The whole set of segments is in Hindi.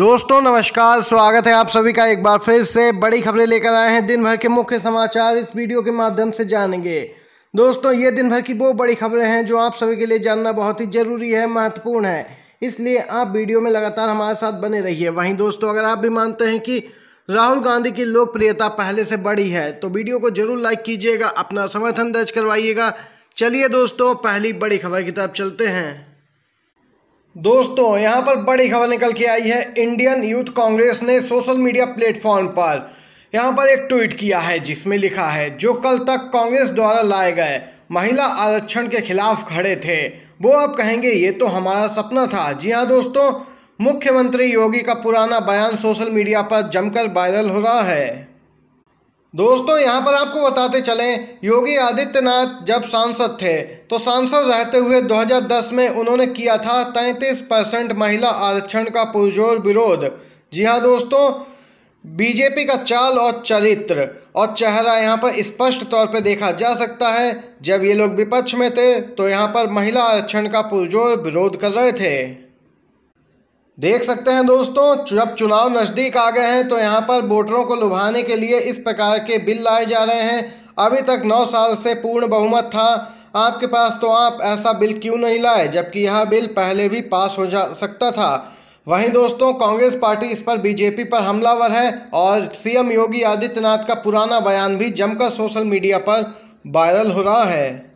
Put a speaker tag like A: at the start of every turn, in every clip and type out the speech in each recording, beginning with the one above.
A: दोस्तों नमस्कार स्वागत है आप सभी का एक बार फिर से बड़ी खबरें लेकर आए हैं दिन भर के मुख्य समाचार इस वीडियो के माध्यम से जानेंगे दोस्तों ये दिन भर की वो बड़ी खबरें हैं जो आप सभी के लिए जानना बहुत ही ज़रूरी है महत्वपूर्ण है इसलिए आप वीडियो में लगातार हमारे साथ बने रहिए वहीं दोस्तों अगर आप भी मानते हैं कि राहुल गांधी की लोकप्रियता पहले से बड़ी है तो वीडियो को जरूर लाइक कीजिएगा अपना समर्थन दर्ज करवाइएगा चलिए दोस्तों पहली बड़ी खबर की तरफ चलते हैं दोस्तों यहां पर बड़ी खबर निकल के आई है इंडियन यूथ कांग्रेस ने सोशल मीडिया प्लेटफॉर्म पर यहां पर एक ट्वीट किया है जिसमें लिखा है जो कल तक कांग्रेस द्वारा लाए गए महिला आरक्षण के खिलाफ खड़े थे वो अब कहेंगे ये तो हमारा सपना था जी हाँ दोस्तों मुख्यमंत्री योगी का पुराना बयान सोशल मीडिया पर जमकर वायरल हो रहा है दोस्तों यहाँ पर आपको बताते चलें योगी आदित्यनाथ जब सांसद थे तो सांसद रहते हुए 2010 में उन्होंने किया था 33 परसेंट महिला आरक्षण का पुरजोर विरोध जी हाँ दोस्तों बीजेपी का चाल और चरित्र और चेहरा यहाँ पर स्पष्ट तौर पर देखा जा सकता है जब ये लोग विपक्ष में थे तो यहाँ पर महिला आरक्षण का पुरजोर विरोध कर रहे थे देख सकते हैं दोस्तों जब चुनाव नज़दीक आ गए हैं तो यहाँ पर वोटरों को लुभाने के लिए इस प्रकार के बिल लाए जा रहे हैं अभी तक नौ साल से पूर्ण बहुमत था आपके पास तो आप ऐसा बिल क्यों नहीं लाए जबकि यह बिल पहले भी पास हो जा सकता था वहीं दोस्तों कांग्रेस पार्टी इस पर बीजेपी पर हमलावर है और सीएम योगी आदित्यनाथ का पुराना बयान भी जमकर सोशल मीडिया पर वायरल हो रहा है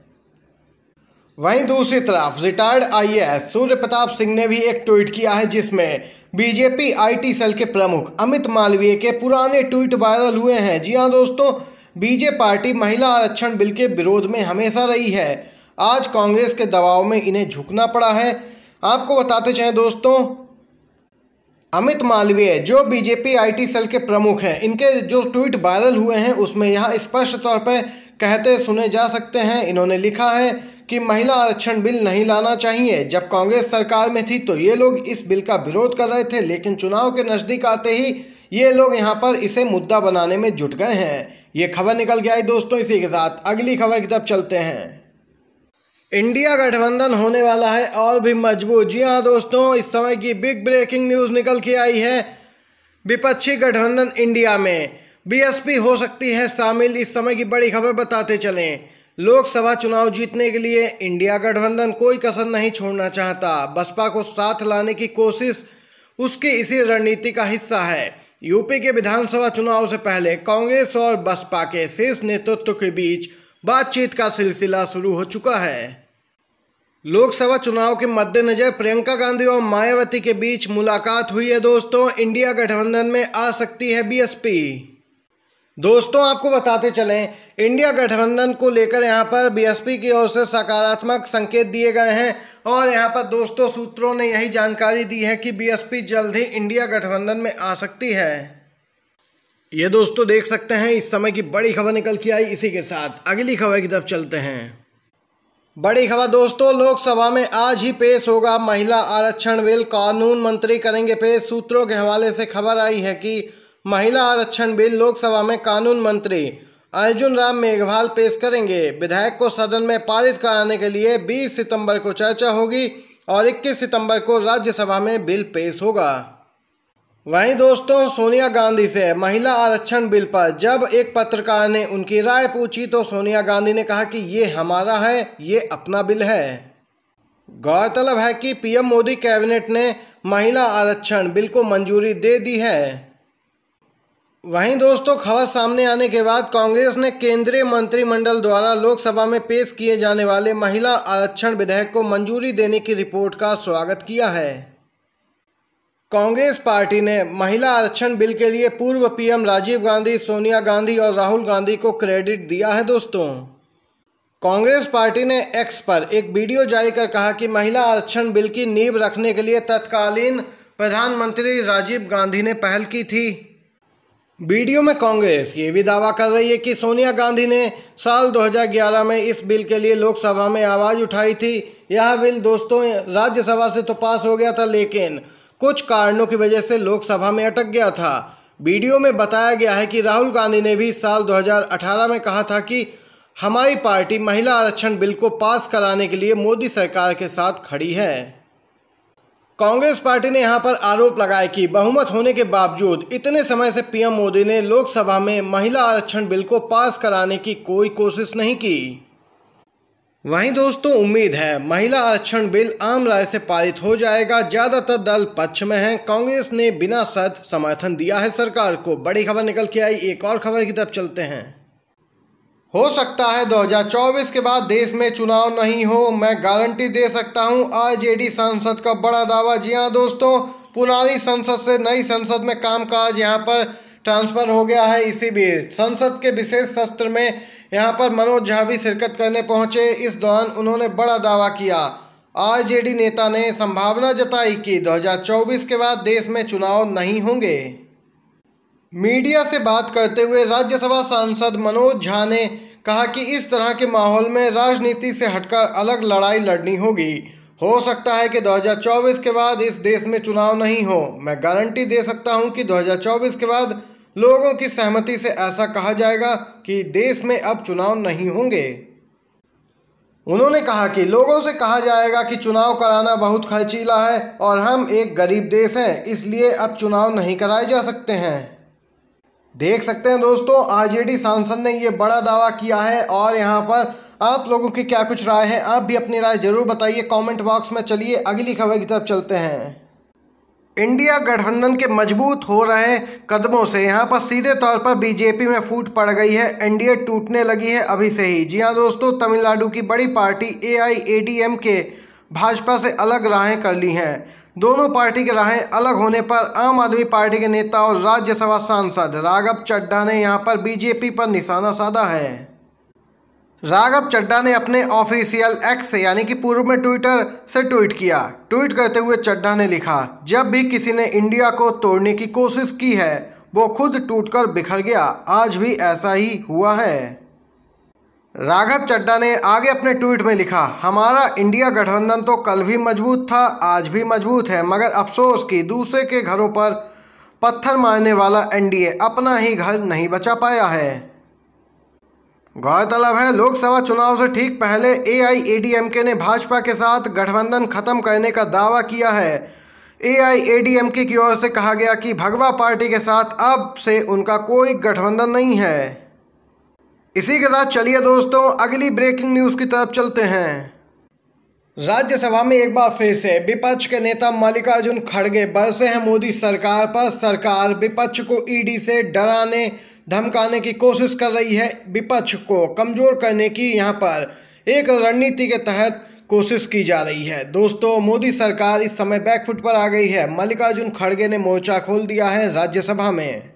A: वहीं दूसरी तरफ रिटायर्ड आईएएस सूर्य प्रताप सिंह ने भी एक ट्वीट किया है जिसमें बीजेपी आईटी सेल के प्रमुख अमित मालवीय के पुराने ट्वीट वायरल हुए हैं जी हां दोस्तों बीजे पार्टी महिला आरक्षण बिल के विरोध में हमेशा रही है आज कांग्रेस के दबाव में इन्हें झुकना पड़ा है आपको बताते चाहें दोस्तों अमित मालवीय जो बीजेपी आईटी सेल के प्रमुख हैं इनके जो ट्वीट वायरल हुए हैं उसमें यहाँ स्पष्ट तौर पर कहते सुने जा सकते हैं इन्होंने लिखा है कि महिला आरक्षण बिल नहीं लाना चाहिए जब कांग्रेस सरकार में थी तो ये लोग इस बिल का विरोध कर रहे थे लेकिन चुनाव के नज़दीक आते ही ये लोग यहाँ पर इसे मुद्दा बनाने में जुट गए हैं ये खबर निकल के आई दोस्तों इसी के साथ अगली खबर की तरफ चलते हैं इंडिया गठबंधन होने वाला है और भी मजबूत जी हाँ दोस्तों इस समय की बिग ब्रेकिंग न्यूज़ निकल के आई है विपक्षी गठबंधन इंडिया में बीएसपी हो सकती है शामिल इस समय की बड़ी खबर बताते चलें लोकसभा चुनाव जीतने के लिए इंडिया गठबंधन कोई कसर नहीं छोड़ना चाहता बसपा को साथ लाने की कोशिश उसकी इसी रणनीति का हिस्सा है यूपी के विधानसभा चुनाव से पहले कांग्रेस और बसपा के शीर्ष नेतृत्व के बीच बातचीत का सिलसिला शुरू हो चुका है लोकसभा चुनाव के मद्देनजर प्रियंका गांधी और मायावती के बीच मुलाकात हुई है दोस्तों इंडिया गठबंधन में आ सकती है बीएसपी दोस्तों आपको बताते चलें इंडिया गठबंधन को लेकर यहां पर बीएसपी की ओर से सकारात्मक संकेत दिए गए हैं और यहां पर दोस्तों सूत्रों ने यही जानकारी दी है कि बीएसपी जल्द ही इंडिया गठबंधन में आ सकती है ये दोस्तों देख सकते हैं इस समय की बड़ी खबर निकल के आई इसी के साथ अगली खबर की तरफ चलते हैं बड़ी खबर दोस्तों लोकसभा में आज ही पेश होगा महिला आरक्षण बिल कानून मंत्री करेंगे पेश सूत्रों के हवाले से खबर आई है कि महिला आरक्षण बिल लोकसभा में कानून मंत्री अर्जुन राम मेघवाल पेश करेंगे विधेयक को सदन में पारित कराने के लिए 20 सितंबर को चर्चा होगी और 21 सितंबर को राज्यसभा में बिल पेश होगा वहीं दोस्तों सोनिया गांधी से महिला आरक्षण बिल पर जब एक पत्रकार ने उनकी राय पूछी तो सोनिया गांधी ने कहा कि ये हमारा है ये अपना बिल है गौरतलब है कि पीएम मोदी कैबिनेट ने महिला आरक्षण बिल को मंजूरी दे दी है वहीं दोस्तों खबर सामने आने के बाद कांग्रेस ने केंद्रीय मंत्रिमंडल द्वारा लोकसभा में पेश किए जाने वाले महिला आरक्षण विधेयक को मंजूरी देने की रिपोर्ट का स्वागत किया है कांग्रेस पार्टी ने महिला आरक्षण बिल के लिए पूर्व पीएम राजीव गांधी सोनिया गांधी और राहुल गांधी को क्रेडिट दिया है दोस्तों कांग्रेस पार्टी ने एक्स पर एक वीडियो जारी कर कहा कि महिला आरक्षण बिल की नींव रखने के लिए तत्कालीन प्रधानमंत्री राजीव गांधी ने पहल की थी वीडियो में कांग्रेस ये भी दावा कर रही है कि सोनिया गांधी ने साल 2011 में इस बिल के लिए लोकसभा में आवाज़ उठाई थी यह बिल दोस्तों राज्यसभा से तो पास हो गया था लेकिन कुछ कारणों की वजह से लोकसभा में अटक गया था वीडियो में बताया गया है कि राहुल गांधी ने भी साल 2018 में कहा था कि हमारी पार्टी महिला आरक्षण बिल को पास कराने के लिए मोदी सरकार के साथ खड़ी है कांग्रेस पार्टी ने यहां पर आरोप लगाया कि बहुमत होने के बावजूद इतने समय से पीएम मोदी ने लोकसभा में महिला आरक्षण बिल को पास कराने की कोई कोशिश नहीं की वहीं दोस्तों उम्मीद है महिला आरक्षण बिल आम राय से पारित हो जाएगा ज्यादातर दल पक्ष में हैं कांग्रेस ने बिना शर्त समर्थन दिया है सरकार को बड़ी खबर निकल के आई एक और खबर की तरफ चलते हैं हो सकता है 2024 के बाद देश में चुनाव नहीं हो मैं गारंटी दे सकता हूं आरजेडी सांसद का बड़ा दावा जी हाँ दोस्तों पुरानी संसद से नई संसद में कामकाज यहां पर ट्रांसफ़र हो गया है इसी बीच संसद के विशेष सत्र में यहां पर मनोज झा भी शिरकत करने पहुंचे इस दौरान उन्होंने बड़ा दावा किया आरजेडी नेता ने संभावना जताई कि दो के बाद देश में चुनाव नहीं होंगे मीडिया से बात करते हुए राज्यसभा सांसद मनोज झा ने कहा कि इस तरह के माहौल में राजनीति से हटकर अलग लड़ाई लड़नी होगी हो सकता है कि 2024 के बाद इस देश में चुनाव नहीं हो मैं गारंटी दे सकता हूं कि 2024 के बाद लोगों की सहमति से ऐसा कहा जाएगा कि देश में अब चुनाव नहीं होंगे उन्होंने कहा कि लोगों से कहा जाएगा कि चुनाव कराना बहुत खर्चीला है और हम एक गरीब देश हैं इसलिए अब चुनाव नहीं कराए जा सकते हैं देख सकते हैं दोस्तों आरजेडी सांसद ने ये बड़ा दावा किया है और यहाँ पर आप लोगों की क्या कुछ राय है आप भी अपनी राय जरूर बताइए कमेंट बॉक्स में चलिए अगली खबर की तरफ चलते हैं इंडिया गठबंधन के मजबूत हो रहे कदमों से यहाँ पर सीधे तौर पर बीजेपी में फूट पड़ गई है एनडीए टूटने लगी है अभी से ही जी हाँ दोस्तों तमिलनाडु की बड़ी पार्टी ए के भाजपा से अलग राहें कर ली हैं दोनों पार्टी के राहें अलग होने पर आम आदमी पार्टी के नेता और राज्यसभा सांसद राघव चड्ढा ने यहां पर बीजेपी पर निशाना साधा है राघव चड्डा ने अपने ऑफिशियल एक्स यानी कि पूर्व में ट्विटर से ट्वीट किया ट्वीट करते हुए चड्ढा ने लिखा जब भी किसी ने इंडिया को तोड़ने की कोशिश की है वो खुद टूटकर बिखर गया आज भी ऐसा ही हुआ है राघव चड्डा ने आगे अपने ट्वीट में लिखा हमारा इंडिया गठबंधन तो कल भी मजबूत था आज भी मजबूत है मगर अफसोस कि दूसरे के घरों पर पत्थर मारने वाला एनडीए अपना ही घर नहीं बचा पाया है गौरतलब है लोकसभा चुनाव से ठीक पहले एआईएडीएमके ने भाजपा के साथ गठबंधन खत्म करने का दावा किया है एआईएडीएमके की ओर से कहा गया कि भगवा पार्टी के साथ अब से उनका कोई गठबंधन नहीं है इसी के साथ चलिए दोस्तों अगली ब्रेकिंग न्यूज़ की तरफ चलते हैं राज्यसभा में एक बार फिर से विपक्ष के नेता मल्लिकार्जुन खड़गे बरसे हैं मोदी सरकार पर सरकार विपक्ष को ईडी e से डराने धमकाने की कोशिश कर रही है विपक्ष को कमज़ोर करने की यहाँ पर एक रणनीति के तहत कोशिश की जा रही है दोस्तों मोदी सरकार इस समय बैकफुट पर आ गई है मल्लिकार्जुन खड़गे ने मोर्चा खोल दिया है राज्यसभा में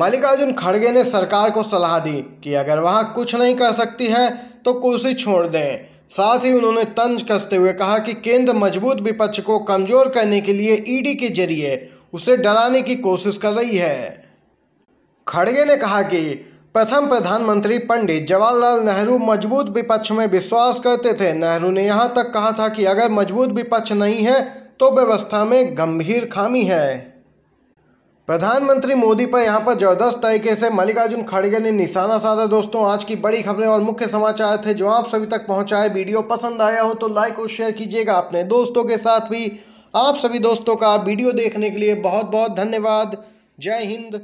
A: मल्लिकार्जुन खड़गे ने सरकार को सलाह दी कि अगर वहां कुछ नहीं कर सकती है तो कुर्सी छोड़ दें साथ ही उन्होंने तंज कसते हुए कहा कि केंद्र मजबूत विपक्ष को कमजोर करने के लिए ईडी e के जरिए उसे डराने की कोशिश कर रही है खड़गे ने कहा कि प्रथम प्रधानमंत्री पंडित जवाहरलाल नेहरू मजबूत विपक्ष में विश्वास करते थे नेहरू ने यहाँ तक कहा था कि अगर मजबूत विपक्ष नहीं है तो व्यवस्था में गंभीर खामी है प्रधानमंत्री मोदी पर यहां पर जबरदस्त तरीके से मल्लिकार्जुन खड़गे ने निशाना साधा दोस्तों आज की बड़ी खबरें और मुख्य समाचार थे जो आप सभी तक पहुंचाए वीडियो पसंद आया हो तो लाइक और शेयर कीजिएगा अपने दोस्तों के साथ भी आप सभी दोस्तों का वीडियो देखने के लिए बहुत बहुत धन्यवाद जय हिंद